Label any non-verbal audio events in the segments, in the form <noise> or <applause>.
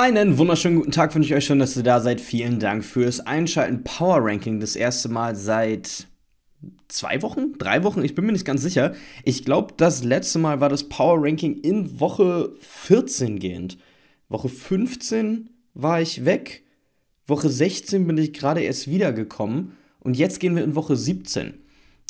Einen wunderschönen guten Tag wünsche ich euch schon, dass ihr da seid. Vielen Dank fürs Einschalten. Power Ranking das erste Mal seit zwei Wochen, drei Wochen, ich bin mir nicht ganz sicher. Ich glaube, das letzte Mal war das Power Ranking in Woche 14 gehend. Woche 15 war ich weg, Woche 16 bin ich gerade erst wiedergekommen und jetzt gehen wir in Woche 17.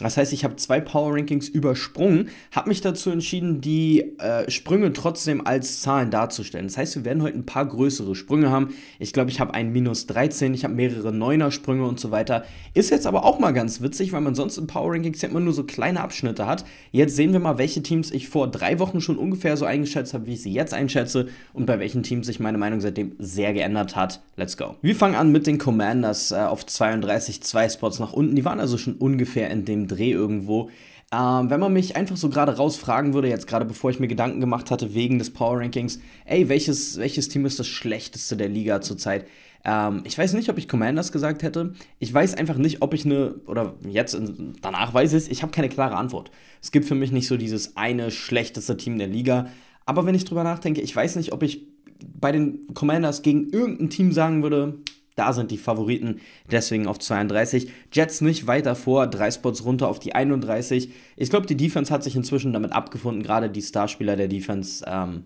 Das heißt, ich habe zwei Power Rankings übersprungen, habe mich dazu entschieden, die äh, Sprünge trotzdem als Zahlen darzustellen. Das heißt, wir werden heute ein paar größere Sprünge haben. Ich glaube, ich habe einen minus 13, ich habe mehrere Neuner-Sprünge und so weiter. Ist jetzt aber auch mal ganz witzig, weil man sonst in Power Rankings ja immer nur so kleine Abschnitte hat. Jetzt sehen wir mal, welche Teams ich vor drei Wochen schon ungefähr so eingeschätzt habe, wie ich sie jetzt einschätze und bei welchen Teams sich meine Meinung seitdem sehr geändert hat. Let's go. Wir fangen an mit den Commanders äh, auf 32, zwei Spots nach unten. Die waren also schon ungefähr in dem Dreh irgendwo. Ähm, wenn man mich einfach so gerade rausfragen würde, jetzt gerade bevor ich mir Gedanken gemacht hatte wegen des Power Rankings, ey, welches, welches Team ist das schlechteste der Liga zurzeit? Ähm, ich weiß nicht, ob ich Commanders gesagt hätte. Ich weiß einfach nicht, ob ich eine, oder jetzt, danach weiß ich es, ich habe keine klare Antwort. Es gibt für mich nicht so dieses eine schlechteste Team der Liga. Aber wenn ich drüber nachdenke, ich weiß nicht, ob ich bei den Commanders gegen irgendein Team sagen würde, da sind die Favoriten deswegen auf 32. Jets nicht weiter vor, drei Spots runter auf die 31. Ich glaube, die Defense hat sich inzwischen damit abgefunden, gerade die Starspieler der Defense. Ähm,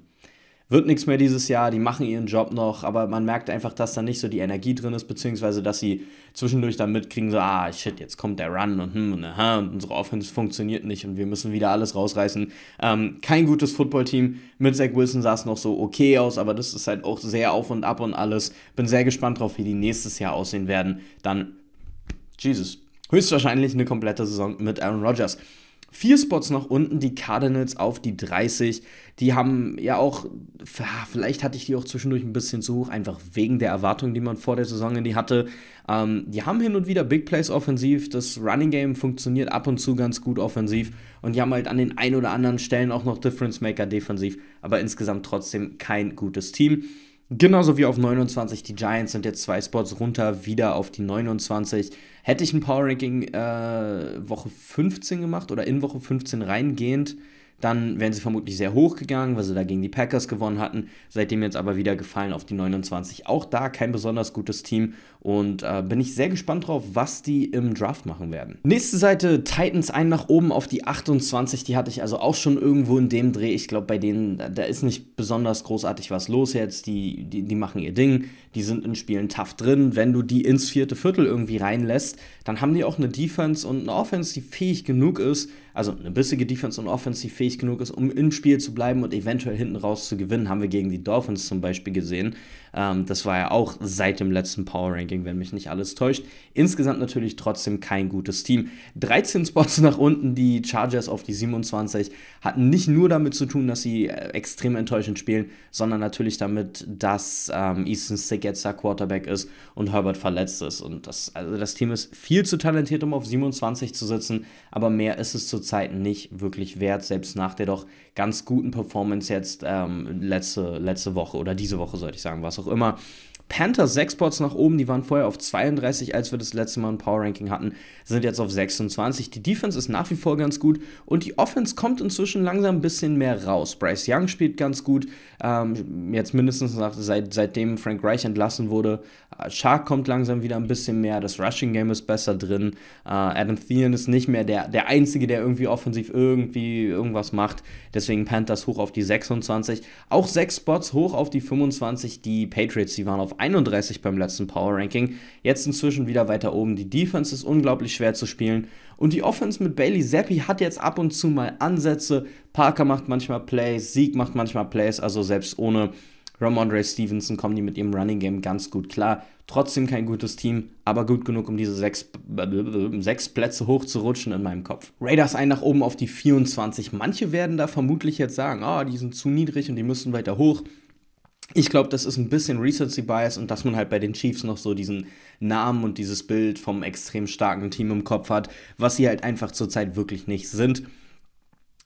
wird nichts mehr dieses Jahr, die machen ihren Job noch, aber man merkt einfach, dass da nicht so die Energie drin ist, beziehungsweise dass sie zwischendurch dann mitkriegen, so, ah, shit, jetzt kommt der Run und hm und aha, und unsere Offense funktioniert nicht und wir müssen wieder alles rausreißen. Ähm, kein gutes Footballteam. Mit Zach Wilson sah es noch so okay aus, aber das ist halt auch sehr auf und ab und alles. Bin sehr gespannt drauf, wie die nächstes Jahr aussehen werden. Dann, Jesus, höchstwahrscheinlich eine komplette Saison mit Aaron Rodgers. Vier Spots nach unten, die Cardinals auf die 30. Die haben ja auch, vielleicht hatte ich die auch zwischendurch ein bisschen zu hoch, einfach wegen der Erwartungen, die man vor der Saison in die hatte. Ähm, die haben hin und wieder Big Plays offensiv. Das Running Game funktioniert ab und zu ganz gut offensiv. Und die haben halt an den ein oder anderen Stellen auch noch Difference Maker defensiv. Aber insgesamt trotzdem kein gutes Team. Genauso wie auf 29 die Giants sind jetzt zwei Spots runter, wieder auf die 29. Hätte ich ein Power Ranking äh, Woche 15 gemacht oder in Woche 15 reingehend, dann wären sie vermutlich sehr hoch gegangen, weil sie da gegen die Packers gewonnen hatten. Seitdem jetzt aber wieder gefallen auf die 29. Auch da kein besonders gutes Team. Und äh, bin ich sehr gespannt drauf, was die im Draft machen werden. Nächste Seite, Titans ein nach oben auf die 28. Die hatte ich also auch schon irgendwo in dem Dreh. Ich glaube, bei denen, da, ist nicht besonders großartig was los jetzt. Die, die, die machen ihr Ding. Die sind in Spielen tough drin. Wenn du die ins vierte Viertel irgendwie reinlässt, dann haben die auch eine Defense und eine Offense, die fähig genug ist, also eine bissige Defense und Offense, die fähig genug ist, um im Spiel zu bleiben und eventuell hinten raus zu gewinnen. Haben wir gegen die Dolphins zum Beispiel gesehen. Ähm, das war ja auch seit dem letzten Power Ranking, wenn mich nicht alles täuscht. Insgesamt natürlich trotzdem kein gutes Team. 13 Spots <laughs> nach unten, die Chargers auf die 27 hatten nicht nur damit zu tun, dass sie äh, extrem enttäuschend spielen, sondern natürlich damit, dass ähm, Easton Stick jetzt der Quarterback ist und Herbert verletzt ist. Und das, also das Team ist viel zu talentiert, um auf 27 zu sitzen, aber mehr ist es zurzeit nicht wirklich wert, selbst nach der doch ganz guten Performance jetzt ähm, letzte, letzte Woche oder diese Woche, sollte ich sagen, was auch auch immer, Panthers 6 Spots nach oben, die waren vorher auf 32, als wir das letzte Mal ein Power Ranking hatten, sind jetzt auf 26. Die Defense ist nach wie vor ganz gut und die Offense kommt inzwischen langsam ein bisschen mehr raus. Bryce Young spielt ganz gut, ähm, jetzt mindestens nach, seit, seitdem Frank Reich entlassen wurde. Äh, Shark kommt langsam wieder ein bisschen mehr, das Rushing Game ist besser drin. Äh, Adam Thielen ist nicht mehr der, der Einzige, der irgendwie offensiv irgendwie irgendwas macht. Deswegen Panthers hoch auf die 26. Auch 6 Spots hoch auf die 25. Die Patriots, die waren auf 31 beim letzten Power Ranking. Jetzt inzwischen wieder weiter oben. Die Defense ist unglaublich schwer zu spielen. Und die Offense mit Bailey Zappi hat jetzt ab und zu mal Ansätze. Parker macht manchmal Plays, Sieg macht manchmal Plays. Also selbst ohne Ramondre Stevenson kommen die mit ihrem Running Game ganz gut klar. Trotzdem kein gutes Team, aber gut genug, um diese sechs, sechs Plätze hochzurutschen in meinem Kopf. Raiders ein nach oben auf die 24. Manche werden da vermutlich jetzt sagen, oh, die sind zu niedrig und die müssen weiter hoch ich glaube, das ist ein bisschen Recency Bias und dass man halt bei den Chiefs noch so diesen Namen und dieses Bild vom extrem starken Team im Kopf hat, was sie halt einfach zurzeit wirklich nicht sind.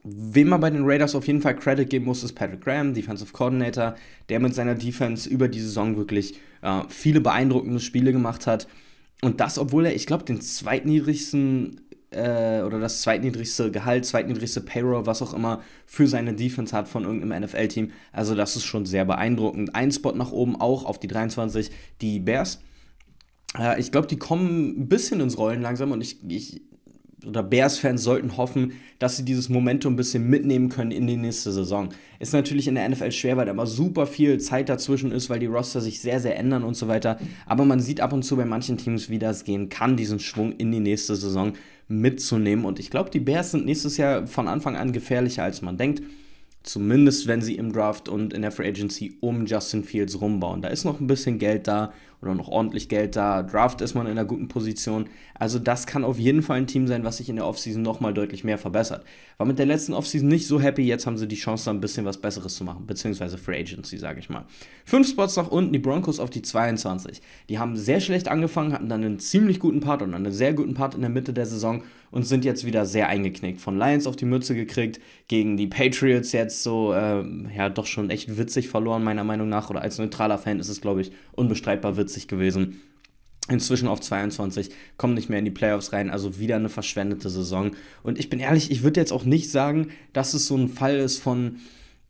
Wem man bei den Raiders auf jeden Fall Credit geben muss, ist Patrick Graham, Defensive Coordinator, der mit seiner Defense über die Saison wirklich äh, viele beeindruckende Spiele gemacht hat. Und das, obwohl er, ich glaube, den zweitniedrigsten äh, oder das zweitniedrigste Gehalt, zweitniedrigste Payroll, was auch immer, für seine Defense hat von irgendeinem NFL-Team. Also das ist schon sehr beeindruckend. Ein Spot nach oben auch auf die 23, die Bears. Äh, ich glaube, die kommen ein bisschen ins Rollen langsam und ich, ich oder Bears-Fans sollten hoffen, dass sie dieses Momentum ein bisschen mitnehmen können in die nächste Saison. Ist natürlich in der NFL schwer, weil da immer super viel Zeit dazwischen ist, weil die Roster sich sehr, sehr ändern und so weiter. Aber man sieht ab und zu bei manchen Teams, wie das gehen kann, diesen Schwung in die nächste Saison mitzunehmen. Und ich glaube, die Bears sind nächstes Jahr von Anfang an gefährlicher, als man denkt. Zumindest wenn sie im Draft und in der Free Agency um Justin Fields rumbauen. Da ist noch ein bisschen Geld da oder noch ordentlich Geld da. Draft ist man in einer guten Position. Also das kann auf jeden Fall ein Team sein, was sich in der Offseason nochmal deutlich mehr verbessert. War mit der letzten Offseason nicht so happy, jetzt haben sie die Chance, da ein bisschen was Besseres zu machen, beziehungsweise Free Agency, sage ich mal. Fünf Spots nach unten, die Broncos auf die 22. Die haben sehr schlecht angefangen, hatten dann einen ziemlich guten Part und einen sehr guten Part in der Mitte der Saison und sind jetzt wieder sehr eingeknickt. Von Lions auf die Mütze gekriegt, gegen die Patriots jetzt so, ähm, ja, doch schon echt witzig verloren, meiner Meinung nach. Oder als neutraler Fan ist es, glaube ich, unbestreitbar witzig 40 gewesen. Inzwischen auf 22, kommen nicht mehr in die Playoffs rein, also wieder eine verschwendete Saison. Und ich bin ehrlich, ich würde jetzt auch nicht sagen, dass es so ein Fall ist von,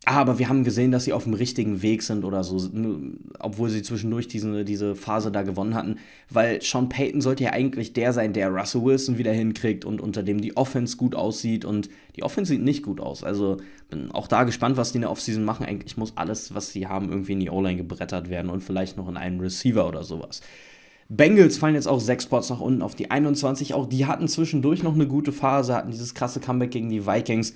aber wir haben gesehen, dass sie auf dem richtigen Weg sind oder so, ne, obwohl sie zwischendurch diese, diese Phase da gewonnen hatten, weil Sean Payton sollte ja eigentlich der sein, der Russell Wilson wieder hinkriegt und unter dem die Offense gut aussieht und die Offense sieht nicht gut aus. Also bin auch da gespannt, was die in der Offseason machen. Eigentlich muss alles, was sie haben, irgendwie in die O-Line gebrettert werden und vielleicht noch in einen Receiver oder sowas. Bengals fallen jetzt auch sechs Spots nach unten auf die 21. Auch die hatten zwischendurch noch eine gute Phase, hatten dieses krasse Comeback gegen die Vikings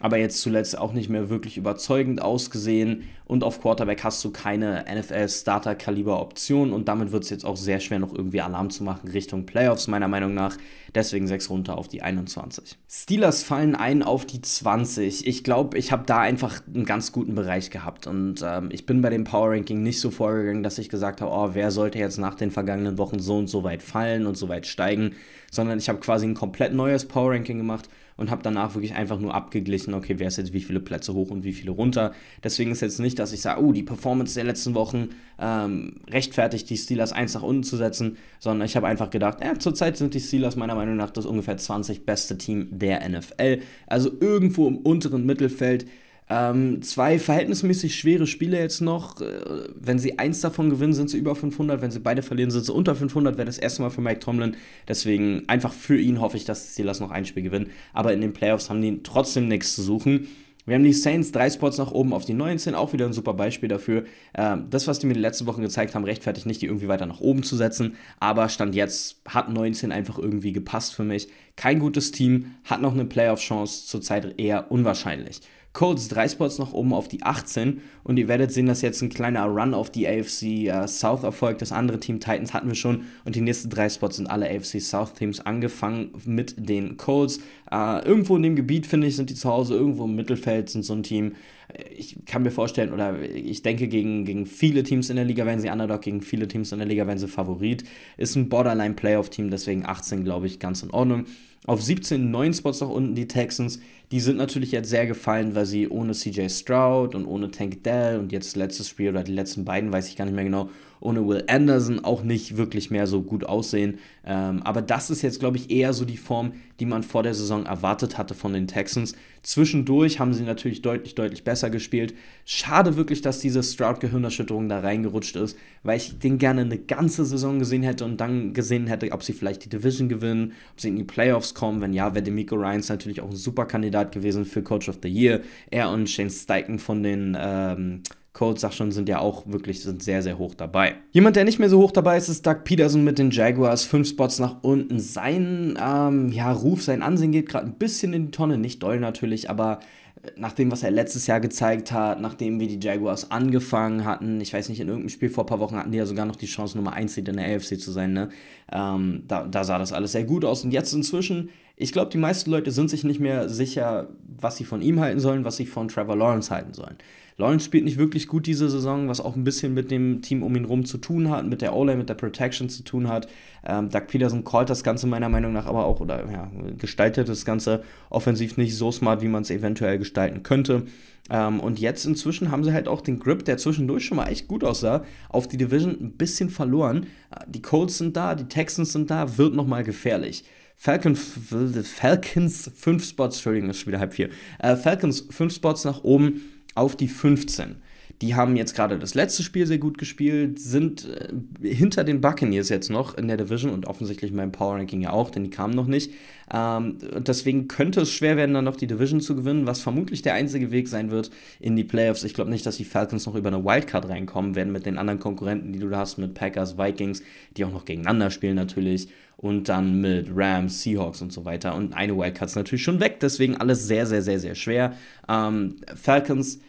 aber jetzt zuletzt auch nicht mehr wirklich überzeugend ausgesehen. Und auf Quarterback hast du keine NFL-Starter-Kaliber-Option und damit wird es jetzt auch sehr schwer, noch irgendwie Alarm zu machen Richtung Playoffs, meiner Meinung nach. Deswegen sechs runter auf die 21. Steelers fallen ein auf die 20. Ich glaube, ich habe da einfach einen ganz guten Bereich gehabt und ähm, ich bin bei dem Power-Ranking nicht so vorgegangen, dass ich gesagt habe, oh, wer sollte jetzt nach den vergangenen Wochen so und so weit fallen und so weit steigen, sondern ich habe quasi ein komplett neues Power-Ranking gemacht und habe danach wirklich einfach nur abgeglichen, okay, wer ist jetzt wie viele Plätze hoch und wie viele runter. Deswegen ist jetzt nicht, dass ich sage, oh, die Performance der letzten Wochen ähm, rechtfertigt, die Steelers eins nach unten zu setzen, sondern ich habe einfach gedacht, äh, zurzeit sind die Steelers meiner Meinung nach das ungefähr 20 beste Team der NFL. Also irgendwo im unteren Mittelfeld ähm, zwei verhältnismäßig schwere Spiele jetzt noch. Äh, wenn sie eins davon gewinnen, sind sie über 500. Wenn sie beide verlieren, sind sie unter 500. Wäre das erste Mal für Mike Tomlin. Deswegen einfach für ihn hoffe ich, dass sie das noch ein Spiel gewinnen. Aber in den Playoffs haben die trotzdem nichts zu suchen. Wir haben die Saints drei Spots nach oben auf die 19, auch wieder ein super Beispiel dafür. Ähm, das, was die mir die letzten Wochen gezeigt haben, rechtfertigt nicht, die irgendwie weiter nach oben zu setzen. Aber Stand jetzt hat 19 einfach irgendwie gepasst für mich. Kein gutes Team, hat noch eine Playoff-Chance, zurzeit eher unwahrscheinlich. Colts drei Spots nach oben auf die 18 und ihr werdet sehen, dass jetzt ein kleiner Run auf die AFC uh, äh, South erfolgt. Das andere Team Titans hatten wir schon und die nächsten drei Spots sind alle AFC South Teams angefangen mit den Colts. Uh, irgendwo in dem Gebiet, finde ich, sind die zu Hause, irgendwo im Mittelfeld sind so ein Team. Äh, ich kann mir vorstellen, oder ich denke, gegen, gegen viele Teams in der Liga werden sie Underdog, gegen viele Teams in der Liga werden sie Favorit. Ist ein Borderline-Playoff-Team, deswegen 18, glaube ich, ganz in Ordnung. Auf 17, 9 Spots nach unten die Texans. Die sind natürlich jetzt sehr gefallen, weil sie ohne CJ Stroud und ohne Tank Dell und jetzt letztes Spiel oder die letzten beiden, weiß ich gar nicht mehr genau, ohne Will Anderson auch nicht wirklich mehr so gut aussehen. Ähm, aber das ist jetzt, glaube ich, eher so die Form, die man vor der Saison erwartet hatte von den Texans. Zwischendurch haben sie natürlich deutlich, deutlich besser gespielt. Schade wirklich, dass diese Stroud-Gehirnerschütterung da reingerutscht ist, weil ich den gerne eine ganze Saison gesehen hätte und dann gesehen hätte, ob sie vielleicht die Division gewinnen, ob sie in die Playoffs kommen. Wenn ja, wäre Demico Ryans natürlich auch ein super Kandidat gewesen für Coach of the Year. Er und Shane Steichen von den. Ähm, Colts, sag schon, sind ja auch wirklich sind sehr, sehr hoch dabei. Jemand, der nicht mehr so hoch dabei ist, ist Doug Peterson mit den Jaguars. Fünf Spots nach unten. Sein ähm, ja, Ruf, sein Ansehen geht gerade ein bisschen in die Tonne. Nicht doll natürlich, aber äh, nach dem, was er letztes Jahr gezeigt hat, nachdem wir die Jaguars angefangen hatten, ich weiß nicht, in irgendeinem Spiel vor ein paar Wochen hatten die ja sogar noch die Chance, Nummer 1 in der AFC zu sein, ne? Ähm, da, da sah das alles sehr gut aus. Und jetzt inzwischen, ich glaube, die meisten Leute sind sich nicht mehr sicher, was sie von ihm halten sollen, was sie von Trevor Lawrence halten sollen. Lawrence spielt nicht wirklich gut diese Saison, was auch ein bisschen mit dem Team um ihn rum zu tun hat, mit der O-Line, mit der Protection zu tun hat. Ähm, Doug Peterson callt das Ganze meiner Meinung nach aber auch oder ja, gestaltet das Ganze offensiv nicht so smart, wie man es eventuell gestalten könnte. Ähm, und jetzt inzwischen haben sie halt auch den Grip, der zwischendurch schon mal echt gut aussah, auf die Division ein bisschen verloren. Äh, die Colts sind da, die Texans sind da, wird nochmal gefährlich. Falcon, Falcons 5 Spots, Entschuldigung, ist schon wieder halb vier. Äh, Falcons 5 Spots nach oben auf die 15. Die haben jetzt gerade das letzte Spiel sehr gut gespielt, sind äh, hinter den Buccaneers jetzt noch in der Division und offensichtlich mein Power Ranking ja auch, denn die kamen noch nicht. Ähm, deswegen könnte es schwer werden, dann noch die Division zu gewinnen, was vermutlich der einzige Weg sein wird in die Playoffs. Ich glaube nicht, dass die Falcons noch über eine Wildcard reinkommen werden mit den anderen Konkurrenten, die du da hast, mit Packers, Vikings, die auch noch gegeneinander spielen natürlich und dann mit Rams, Seahawks und so weiter. Und eine Wildcard ist natürlich schon weg, deswegen alles sehr, sehr, sehr, sehr schwer. Ähm, Falcons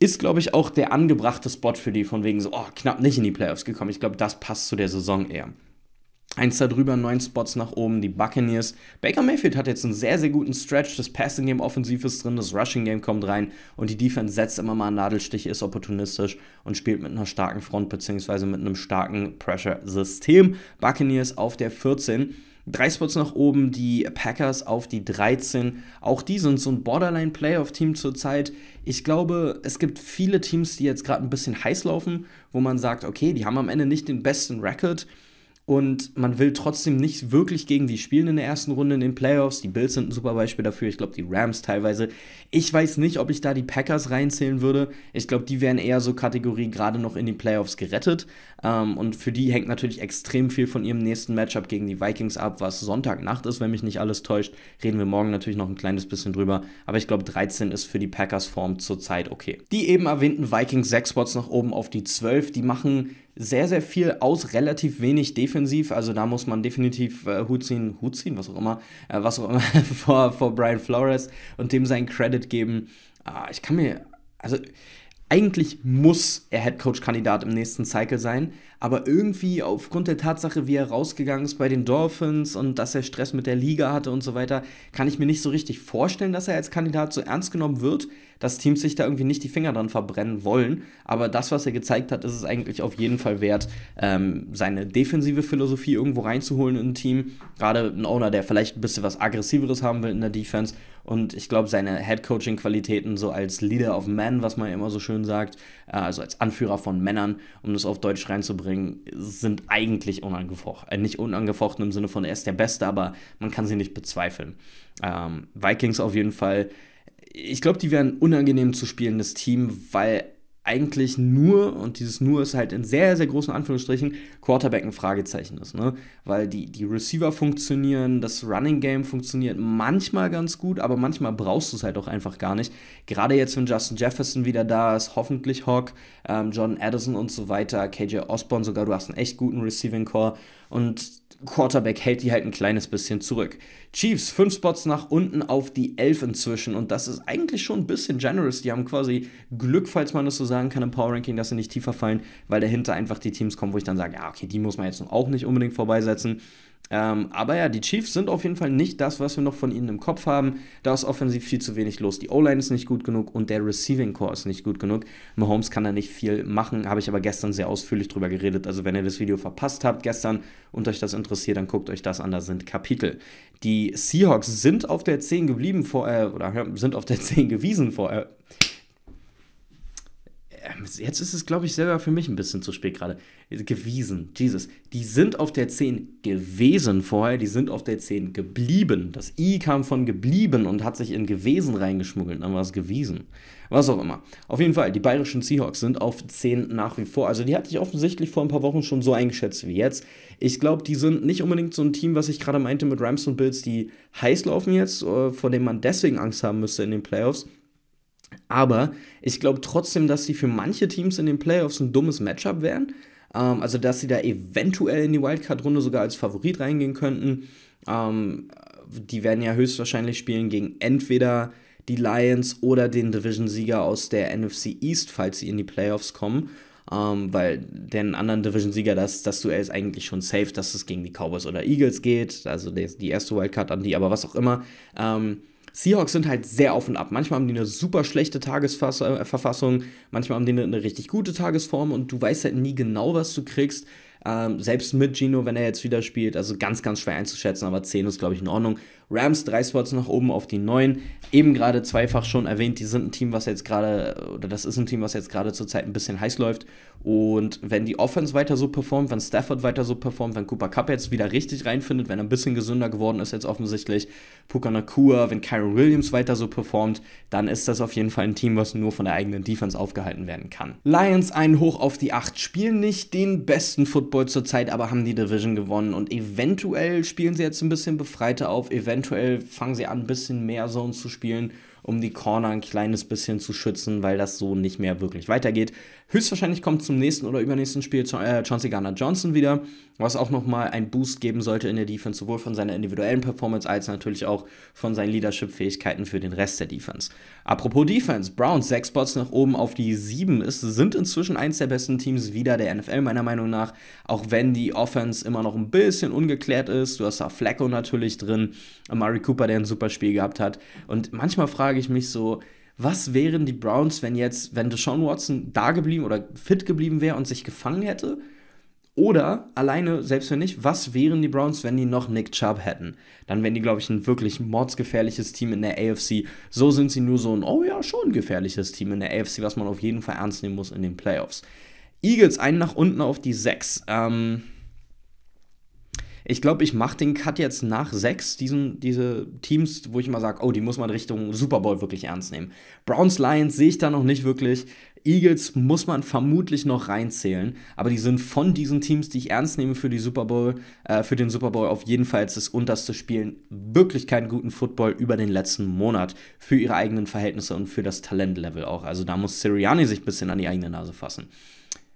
ist, glaube ich, auch der angebrachte Spot für die, von wegen so, oh, knapp nicht in die Playoffs gekommen. Ich glaube, das passt zu der Saison eher. Eins darüber, neun Spots nach oben, die Buccaneers. Baker Mayfield hat jetzt einen sehr, sehr guten Stretch. Das Passing-Game offensiv ist drin, das Rushing-Game kommt rein und die Defense setzt immer mal einen Nadelstich, ist opportunistisch und spielt mit einer starken Front bzw. mit einem starken Pressure-System. Buccaneers auf der 14. Drei Spots nach oben, die Packers auf die 13. Auch die sind so ein Borderline-Playoff-Team zurzeit. Ich glaube, es gibt viele Teams, die jetzt gerade ein bisschen heiß laufen, wo man sagt, okay, die haben am Ende nicht den besten Record, und man will trotzdem nicht wirklich gegen die spielen in der ersten Runde in den Playoffs. Die Bills sind ein super Beispiel dafür. Ich glaube, die Rams teilweise. Ich weiß nicht, ob ich da die Packers reinzählen würde. Ich glaube, die wären eher so Kategorie gerade noch in die Playoffs gerettet. Ähm, und für die hängt natürlich extrem viel von ihrem nächsten Matchup gegen die Vikings ab, was Sonntagnacht ist, wenn mich nicht alles täuscht. Reden wir morgen natürlich noch ein kleines bisschen drüber. Aber ich glaube, 13 ist für die Packers Form zurzeit okay. Die eben erwähnten Vikings 6 Spots nach oben auf die 12. Die machen sehr, sehr viel aus, relativ wenig defensiv. Also da muss man definitiv äh, Hut ziehen, Hut ziehen, was auch immer, äh, was auch immer, <laughs> vor, vor Brian Flores und dem seinen Credit geben. Äh, ich kann mir, also eigentlich muss er Headcoach-Kandidat im nächsten Cycle sein, aber irgendwie aufgrund der Tatsache, wie er rausgegangen ist bei den Dolphins und dass er Stress mit der Liga hatte und so weiter, kann ich mir nicht so richtig vorstellen, dass er als Kandidat so ernst genommen wird dass Teams sich da irgendwie nicht die Finger dran verbrennen wollen. Aber das, was er gezeigt hat, ist es eigentlich auf jeden Fall wert, ähm, seine defensive Philosophie irgendwo reinzuholen in ein Team. Gerade ein Owner, der vielleicht ein bisschen was Aggressiveres haben will in der Defense. Und ich glaube, seine Head-Coaching-Qualitäten, so als Leader of Men, was man immer so schön sagt, äh, also als Anführer von Männern, um das auf Deutsch reinzubringen, sind eigentlich unangefochten. Äh, nicht unangefochten im Sinne von, er ist der Beste, aber man kann sie nicht bezweifeln. Ähm, Vikings auf jeden Fall ich glaube, die wären unangenehm zu spielendes Team, weil eigentlich nur, und dieses nur ist halt in sehr, sehr großen Anführungsstrichen, Quarterback ein Fragezeichen ist, ne? Weil die, die Receiver funktionieren, das Running Game funktioniert manchmal ganz gut, aber manchmal brauchst du es halt auch einfach gar nicht. Gerade jetzt, wenn Justin Jefferson wieder da ist, hoffentlich Hawk, ähm, John Addison und so weiter, KJ Osborne sogar, du hast einen echt guten Receiving Core und Quarterback hält die halt ein kleines bisschen zurück. Chiefs, fünf Spots nach unten auf die elf inzwischen. Und das ist eigentlich schon ein bisschen generous. Die haben quasi Glück, falls man das so sagen kann, im Power Ranking, dass sie nicht tiefer fallen, weil dahinter einfach die Teams kommen, wo ich dann sage, ja, okay, die muss man jetzt auch nicht unbedingt vorbeisetzen. Ähm, aber ja, die Chiefs sind auf jeden Fall nicht das, was wir noch von ihnen im Kopf haben. Da ist offensiv viel zu wenig los. Die O-Line ist nicht gut genug und der Receiving Core ist nicht gut genug. Mahomes kann da nicht viel machen, habe ich aber gestern sehr ausführlich drüber geredet. Also, wenn ihr das Video verpasst habt gestern und euch das interessiert, dann guckt euch das an. Da sind Kapitel. Die Seahawks sind auf der 10 geblieben vorher, äh, oder sind auf der 10 gewiesen vorher. Äh, jetzt ist es, glaube ich, selber für mich ein bisschen zu spät gerade. Gewiesen, Jesus. Die sind auf der 10 gewesen vorher, die sind auf der 10 geblieben. Das I kam von geblieben und hat sich in gewesen reingeschmuggelt, dann war es gewesen. Was auch immer. Auf jeden Fall, die bayerischen Seahawks sind auf 10 nach wie vor. Also die hatte ich offensichtlich vor ein paar Wochen schon so eingeschätzt wie jetzt. Ich glaube, die sind nicht unbedingt so ein Team, was ich gerade meinte mit Rams und Bills, die heiß laufen jetzt, äh, vor dem man deswegen Angst haben müsste in den Playoffs aber ich glaube trotzdem, dass sie für manche Teams in den Playoffs ein dummes Matchup wären. Ähm, also, dass sie da eventuell in die Wildcard-Runde sogar als Favorit reingehen könnten. Ähm, die werden ja höchstwahrscheinlich spielen gegen entweder die Lions oder den Division-Sieger aus der NFC East, falls sie in die Playoffs kommen. Ähm, weil den anderen Division-Sieger, das, das Duell ist eigentlich schon safe, dass es gegen die Cowboys oder Eagles geht. Also die, erste Wildcard an die, aber was auch immer. Ähm, Seahawks sind halt sehr auf und ab. Manchmal haben die eine super schlechte Tagesverfassung, manchmal haben die eine, richtig gute Tagesform und du weißt halt nie genau, was du kriegst. Ähm, selbst mit Gino, wenn er jetzt wieder spielt, also ganz, ganz schwer einzuschätzen, aber 10 ist, glaube ich, in Ordnung. Rams drei Spots nach oben auf die neun. Eben gerade zweifach schon erwähnt, die sind ein Team, was jetzt gerade, oder das ist ein Team, was jetzt gerade zurzeit ein bisschen heiß läuft. Und wenn die Offense weiter so performt, wenn Stafford weiter so performt, wenn Cooper Cup jetzt wieder richtig reinfindet, wenn er ein bisschen gesünder geworden ist jetzt offensichtlich, Puka Nakua, wenn Kyron Williams weiter so performt, dann ist das auf jeden Fall ein Team, was nur von der eigenen Defense aufgehalten werden kann. Lions einen hoch auf die acht spielen nicht den besten Football zurzeit, aber haben die Division gewonnen und eventuell spielen sie jetzt ein bisschen befreiter auf, eventuell eventuell fangen sie an, ein bisschen mehr Zone zu spielen, um die Corner ein kleines bisschen zu schützen, weil das so nicht mehr wirklich weitergeht. Höchstwahrscheinlich kommt zum nächsten oder übernächsten Spiel äh, Garner Johnson wieder, was auch nochmal einen Boost geben sollte in der Defense, sowohl von seiner individuellen Performance als natürlich auch von seinen Leadership-Fähigkeiten für den Rest der Defense. Apropos Defense, Browns sechs Spots nach oben auf die sieben ist, sind inzwischen eins der besten Teams wieder der NFL, meiner Meinung nach, auch wenn die Offense immer noch ein bisschen ungeklärt ist. Du hast da Flacco natürlich drin, Amari Cooper, der ein super Spiel gehabt hat. Und manchmal frage ich mich so, was wären die Browns, wenn jetzt, wenn Deshaun Watson da geblieben oder fit geblieben wäre und sich gefangen hätte? Oder alleine, selbst wenn nicht, was wären die Browns, wenn die noch Nick Chubb hätten? Dann wären die, glaube ich, ein wirklich mordsgefährliches Team in der AFC. So sind sie nur so ein, oh ja, schon gefährliches Team in der AFC, was man auf jeden Fall ernst nehmen muss in den Playoffs. Eagles einen nach unten auf die 6. Ähm, ich glaube, ich mache den Cut jetzt nach sechs, diesen, diese Teams, wo ich immer sage, oh, die muss man Richtung Super Bowl wirklich ernst nehmen. Browns, Lions sehe ich da noch nicht wirklich. Eagles muss man vermutlich noch reinzählen, aber die sind von diesen Teams, die ich ernst nehme für die Super Bowl, äh, für den Super Bowl auf jeden Fall das unterste Spielen wirklich keinen guten Football über den letzten Monat für ihre eigenen Verhältnisse und für das Talentlevel auch. Also da muss Sirianni sich ein bisschen an die eigene Nase fassen.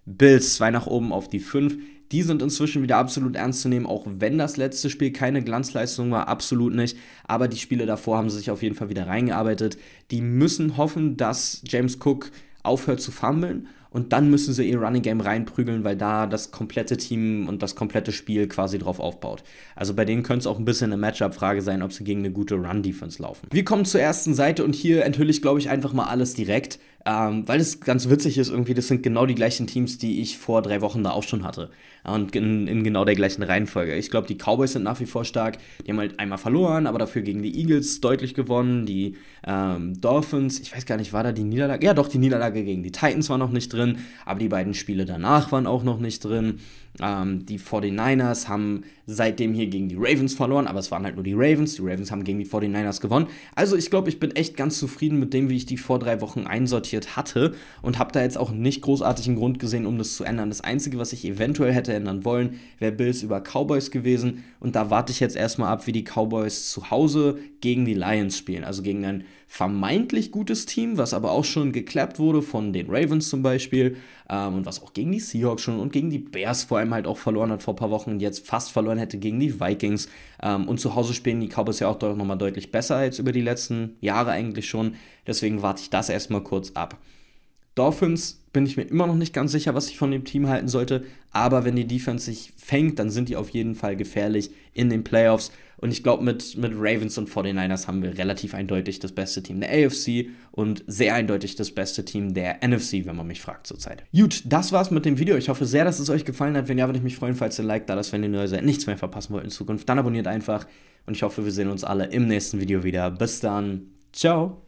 Bills zwei nach oben auf die fünf die sind inzwischen wieder absolut ernst zu nehmen, auch wenn das letzte Spiel keine Glanzleistung war, absolut nicht. Aber die Spiele davor haben sie sich auf jeden Fall wieder reingearbeitet. Die müssen hoffen, dass James Cook aufhört zu fummeln und dann müssen sie ihr Running Game reinprügeln, weil da das komplette Team und das komplette Spiel quasi drauf aufbaut. Also bei denen könnte es auch ein bisschen eine Matchup-Frage sein, ob sie gegen eine gute Run-Defense laufen. Wir kommen zur ersten Seite und hier enthülle ich, glaube ich, einfach mal alles direkt ähm, weil es ganz witzig ist, irgendwie, das sind genau die gleichen Teams, die ich vor drei Wochen da auch schon hatte. Und in, in genau der gleichen Reihenfolge. Ich glaube, die Cowboys sind nach wie vor stark. Die haben halt einmal verloren, aber dafür gegen die Eagles deutlich gewonnen. Die ähm, Dolphins, ich weiß gar nicht, war da die Niederlage? Ja, doch, die Niederlage gegen die Titans war noch nicht drin, aber die beiden Spiele danach waren auch noch nicht drin. Ähm, die 49ers haben seitdem hier gegen die Ravens verloren, aber es waren halt nur die Ravens. Die Ravens haben gegen die 49ers gewonnen. Also ich glaube, ich bin echt ganz zufrieden mit dem, wie ich die vor drei Wochen einsortiere akzeptiert hatte und habe da jetzt auch nicht großartigen Grund gesehen, um das zu ändern. Das Einzige, was ich eventuell hätte ändern wollen, wäre Bills über Cowboys gewesen und da warte ich jetzt erstmal ab, wie die Cowboys zu Hause gegen die Lions spielen, also gegen ein vermeintlich gutes Team, was aber auch schon geklappt wurde von den Ravens zum Beispiel ähm, und was auch gegen die Seahawks schon und gegen die Bears vor allem halt auch verloren hat vor ein paar Wochen und jetzt fast verloren hätte gegen die Vikings. Ähm, und zu Hause spielen die Cowboys ja auch doch nochmal deutlich besser als über die letzten Jahre eigentlich schon. Deswegen warte ich das erstmal kurz ab. Dolphins bin ich mir immer noch nicht ganz sicher, was ich von dem Team halten sollte. Aber wenn die Defense sich fängt, dann sind die auf jeden Fall gefährlich in den Playoffs. Und ich glaube, mit, mit Ravens und 49ers haben wir relativ eindeutig das beste Team der AFC und sehr eindeutig das beste Team der NFC, wenn man mich fragt zurzeit. Gut, das war's mit dem Video. Ich hoffe sehr, dass es euch gefallen hat. Wenn ja, würde ich mich freuen, falls ihr ein Like da lasst, wenn ihr neu seid, nichts mehr verpassen wollt in Zukunft. Dann abonniert einfach und ich hoffe, wir sehen uns alle im nächsten Video wieder. Bis dann. Ciao.